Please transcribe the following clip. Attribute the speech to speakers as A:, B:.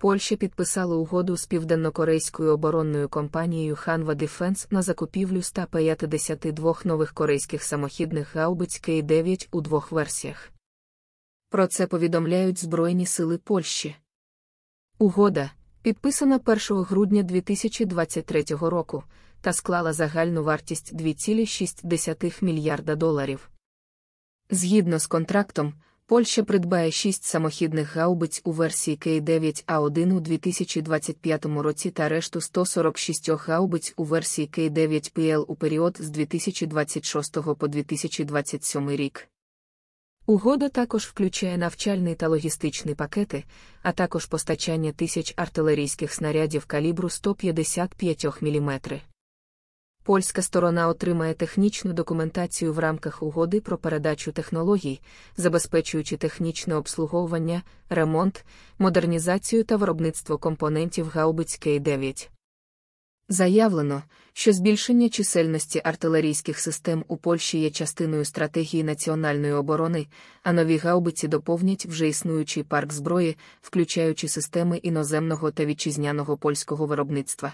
A: Польща підписала угоду з південнокорейською оборонною компанією Hanwha Defense на закупівлю 152 нових корейських самохідних гаубиць к 9 у двох версіях. Про це повідомляють Збройні сили Польщі. Угода, підписана 1 грудня 2023 року, та склала загальну вартість 2,6 мільярда доларів. Згідно з контрактом, Польща придбає шість самохідних гаубиць у версії К9А1 у 2025 році та решту 146 гаубиць у версії К9ПЛ у період з 2026 по 2027 рік. Угода також включає навчальний та логістичний пакети, а також постачання тисяч артилерійських снарядів калібру 155 мм. Польська сторона отримає технічну документацію в рамках угоди про передачу технологій, забезпечуючи технічне обслуговування, ремонт, модернізацію та виробництво компонентів гаубиць К-9. Заявлено, що збільшення чисельності артилерійських систем у Польщі є частиною стратегії національної оборони, а нові гаубиці доповнять вже існуючий парк зброї, включаючи системи іноземного та вітчизняного польського виробництва.